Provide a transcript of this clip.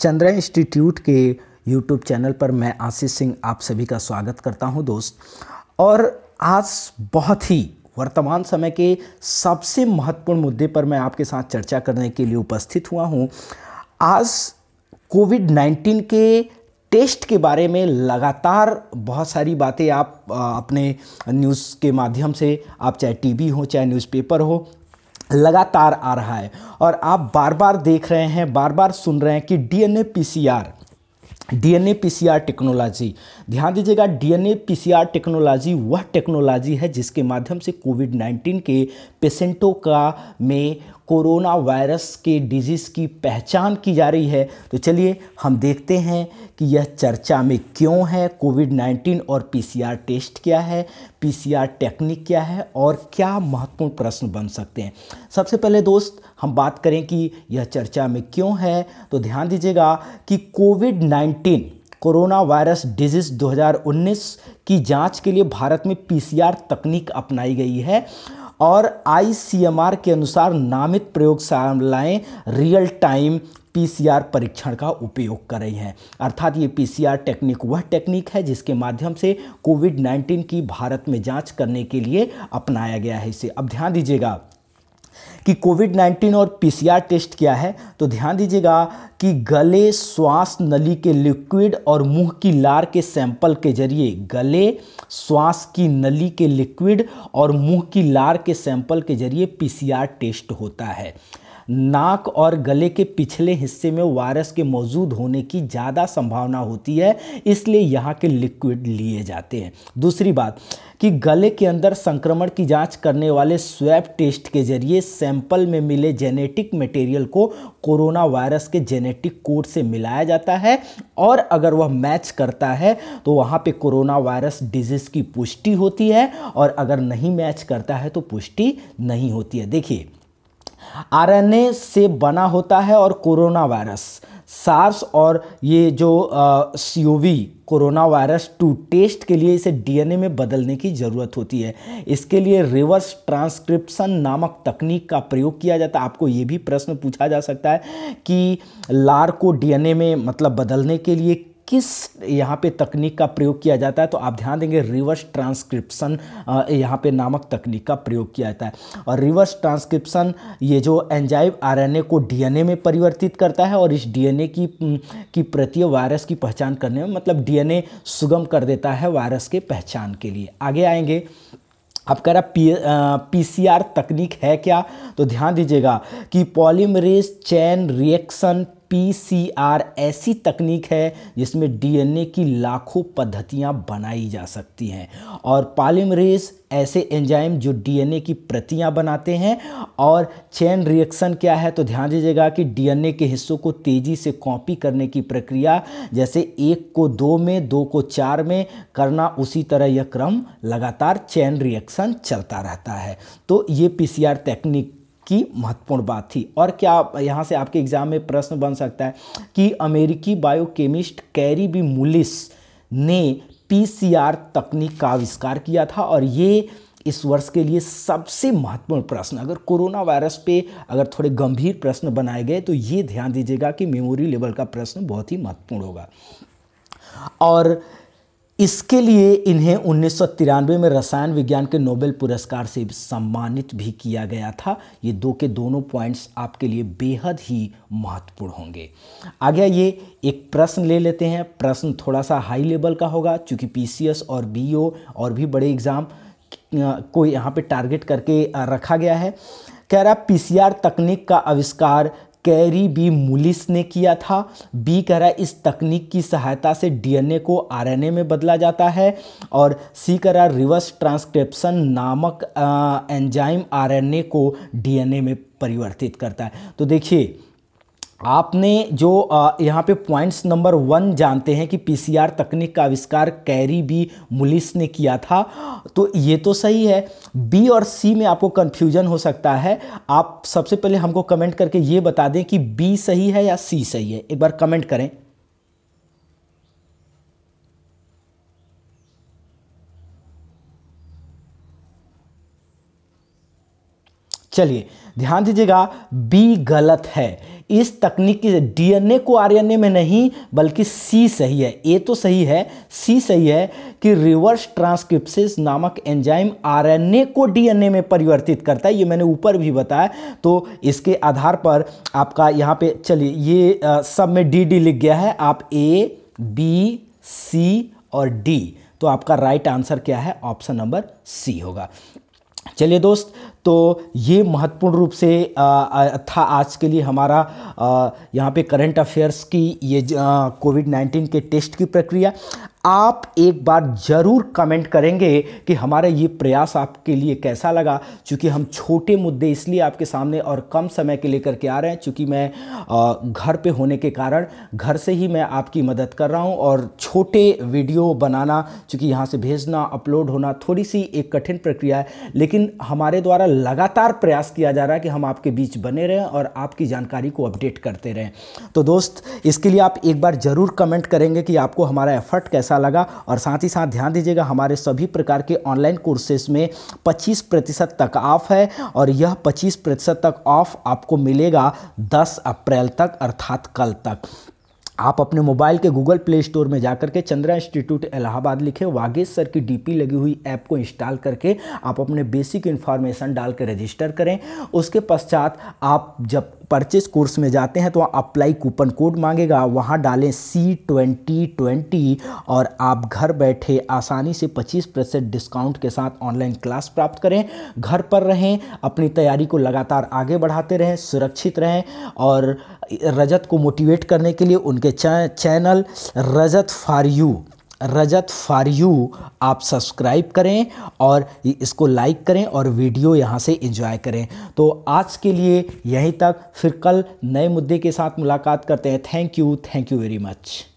Chandra institute के YouTube channel पर मैं आशीष सिंह आप सभी का स्वागत करता हूं दोस्त और आज बहुत ही वर्तमान समय के सबसे महत्वपूर्ण मुद्दे पर मैं आपके साथ चर्चा करने के लिए उपस्थित हुआ हूं आज कोविड 19 के टेस्ट के बारे में लगातार बहुत सारी बातें आप अपने न्यूज़ के माध्यम से आप चाहे टीवी हो चाहे न्यूज़पेपर हो लगातार आ रहा है और आप बार बार देख रहे हैं बार बार सुन रहे हैं कि DNA PCR DNA PCR technology ध्यान दीजिएगा डीएनए पीसीआर टेक्नोलॉजी वह टेक्नोलॉजी है जिसके माध्यम से कोविड 19 के पेशेंटों का में कोरोना वायरस के डिजीज़ की पहचान की जा रही है तो चलिए हम देखते हैं कि यह चर्चा में क्यों है कोविड 19 और पीसीआर टेस्ट क्या है पीसीआर टेक्निक क्या है और क्या महत्वपूर्ण प्रश्न बन सकते हैं सबसे पहले दोस्त हम बात करें कि यह चर्चा में क्यों है तो ध्यान दीजिएगा कि कोविड 19 कोरोना वायरस डिजीज़ 2019 की जांच के लिए भारत में पीसीआर तकनीक अपनाई गई है और आईसीएमआर के अनुसार नामित प्रयोगशालाएं रियल टाइम पीसीआर परीक्षण का उपयोग कर रही हैं अर्थात ये पीसीआर टेक्निक वह टेक्निक है जिसके माध्यम से कोविड 19 की भारत में जांच करने के लिए अपनाया गया है इसे अब ध्यान दीजिएगा कि कोविड 19 और पीसीआर टेस्ट क्या है तो ध्यान दीजिएगा कि गले श्वास नली के लिक्विड और मुंह की लार के सैंपल के जरिए गले श्वास की नली के लिक्विड और मुंह की लार के सैंपल के जरिए पीसीआर टेस्ट होता है नाक और गले के पिछले हिस्से में वायरस के मौजूद होने की ज़्यादा संभावना होती है इसलिए यहाँ के लिक्विड लिए जाते हैं दूसरी बात कि गले के अंदर संक्रमण की जांच करने वाले स्वैब टेस्ट के जरिए सैंपल में मिले जेनेटिक मटेरियल को कोरोना वायरस के जेनेटिक कोड से मिलाया जाता है और अगर वह मैच करता है तो वहाँ पे कोरोना वायरस डिजीज़ की पुष्टि होती है और अगर नहीं मैच करता है तो पुष्टि नहीं होती है देखिए आरएनए से बना होता है और कोरोना वायरस सार्स और ये जो CoV corona virus two test के लिए इसे डीएनए में बदलने की ज़रूरत होती है इसके लिए रिवर्स ट्रांसक्रिप्शन नामक तकनीक का प्रयोग किया जाता है आपको ये भी प्रश्न पूछा जा सकता है कि लार को डीएनए में मतलब बदलने के लिए किस यहाँ पे तकनीक का प्रयोग किया जाता है तो आप ध्यान देंगे रिवर्स ट्रांसक्रिप्शन यहाँ पे नामक तकनीक का प्रयोग किया जाता है और रिवर्स ट्रांसक्रिप्शन ये जो एंजाइम आरएनए को डीएनए में परिवर्तित करता है और इस डीएनए की की प्रति वायरस की पहचान करने में मतलब डीएनए सुगम कर देता है वायरस के पहचान के लिए आगे आएंगे आप कह रहा पी सी तकनीक है क्या तो ध्यान दीजिएगा कि पॉलीमरेज चैन रिएक्शन पीसीआर ऐसी तकनीक है जिसमें डीएनए की लाखों पद्धतियां बनाई जा सकती हैं और पालिमरेज ऐसे एंजाइम जो डीएनए की प्रतियां बनाते हैं और चैन रिएक्शन क्या है तो ध्यान दीजिएगा कि डीएनए के हिस्सों को तेज़ी से कॉपी करने की प्रक्रिया जैसे एक को दो में दो को चार में करना उसी तरह यह क्रम लगातार चैन रिएक्शन चलता रहता है तो ये पीसीआर तकनीक की महत्वपूर्ण बात थी और क्या यहाँ से आपके एग्जाम में प्रश्न बन सकता है कि अमेरिकी बायोकेमिस्ट कैरी बी मुलिस ने पीसीआर तकनीक का आविष्कार किया था और ये इस वर्ष के लिए सबसे महत्वपूर्ण प्रश्न अगर कोरोना वायरस पे अगर थोड़े गंभीर प्रश्न बनाए गए तो ये ध्यान दीजिएगा कि मेमोरी लेवल का प्रश्न बहुत ही महत्वपूर्ण होगा और इसके लिए इन्हें उन्नीस में रसायन विज्ञान के नोबेल पुरस्कार से सम्मानित भी किया गया था ये दो के दोनों पॉइंट्स आपके लिए बेहद ही महत्वपूर्ण होंगे आगे ये एक प्रश्न ले लेते हैं प्रश्न थोड़ा सा हाई लेवल का होगा क्योंकि पी और बी और भी बड़े एग्ज़ाम को यहाँ पे टारगेट करके रखा गया है कह रहा पीसीआर तकनीक का आविष्कार कैरी बी मुलिस ने किया था बी कह रहा है इस तकनीक की सहायता से डीएनए को आरएनए में बदला जाता है और सी कह रहा है रिवर्स ट्रांसक्रिप्शन नामक एंजाइम आरएनए को डीएनए में परिवर्तित करता है तो देखिए आपने जो यहाँ पे पॉइंट्स नंबर वन जानते हैं कि पीसीआर तकनीक का आविष्कार कैरी बी मुलिस ने किया था तो ये तो सही है बी और सी में आपको कन्फ्यूजन हो सकता है आप सबसे पहले हमको कमेंट करके ये बता दें कि बी सही है या सी सही है एक बार कमेंट करें चलिए ध्यान दीजिएगा बी गलत है इस तकनीक की डीएनए को आरएनए में नहीं बल्कि सी सही है ए तो सही है सी सही है कि रिवर्स ट्रांसक्रिप्सिस नामक एंजाइम आरएनए को डीएनए में परिवर्तित करता है ये मैंने ऊपर भी बताया तो इसके आधार पर आपका यहाँ पे चलिए ये आ, सब में डी डी लिख गया है आप ए बी सी और डी तो आपका राइट आंसर क्या है ऑप्शन नंबर सी होगा चलिए दोस्त तो ये महत्वपूर्ण रूप से था आज के लिए हमारा यहाँ पे करंट अफेयर्स की ये कोविड नाइन्टीन के टेस्ट की प्रक्रिया आप एक बार ज़रूर कमेंट करेंगे कि हमारा ये प्रयास आपके लिए कैसा लगा क्योंकि हम छोटे मुद्दे इसलिए आपके सामने और कम समय के लेकर के आ रहे हैं क्योंकि मैं घर पे होने के कारण घर से ही मैं आपकी मदद कर रहा हूँ और छोटे वीडियो बनाना क्योंकि यहाँ से भेजना अपलोड होना थोड़ी सी एक कठिन प्रक्रिया है लेकिन हमारे द्वारा लगातार प्रयास किया जा रहा है कि हम आपके बीच बने रहें और आपकी जानकारी को अपडेट करते रहें तो दोस्त इसके लिए आप एक बार ज़रूर कमेंट करेंगे कि आपको हमारा एफर्ट कैसा लगा और साथ ही साथ ध्यान दीजिएगा हमारे सभी प्रकार के ऑनलाइन कोर्सेज में पच्चीस प्रतिशत तक ऑफ है और यह पच्चीस प्रतिशत तक ऑफ आपको मिलेगा दस अप्रैल तक अर्थात कल तक आप अपने मोबाइल के गूगल प्ले स्टोर में जाकर के चंद्रा इंस्टीट्यूट इलाहाबाद लिखे वागेश सर की डीपी लगी हुई ऐप को इंस्टॉल करके आप अपने बेसिक इन्फॉर्मेशन डाल के रजिस्टर करें उसके पश्चात आप जब परचेस कोर्स में जाते हैं तो अप्लाई कूपन कोड मांगेगा वहाँ डालें सी ट्वेंटी ट्वेंटी और आप घर बैठे आसानी से पच्चीस परसेंट डिस्काउंट के साथ ऑनलाइन क्लास प्राप्त करें घर पर रहें अपनी तैयारी को लगातार आगे बढ़ाते रहें सुरक्षित रहें और रजत को मोटिवेट करने के लिए उनके channel Rajat for you Rajat for you आप सब्सक्राइब करें और इसको लाइक करें और वीडियो यहाँ से एंजॉय करें तो आज के लिए यहीं तक फिर कल नए मुद्दे के साथ मुलाकात करते हैं thank you thank you very much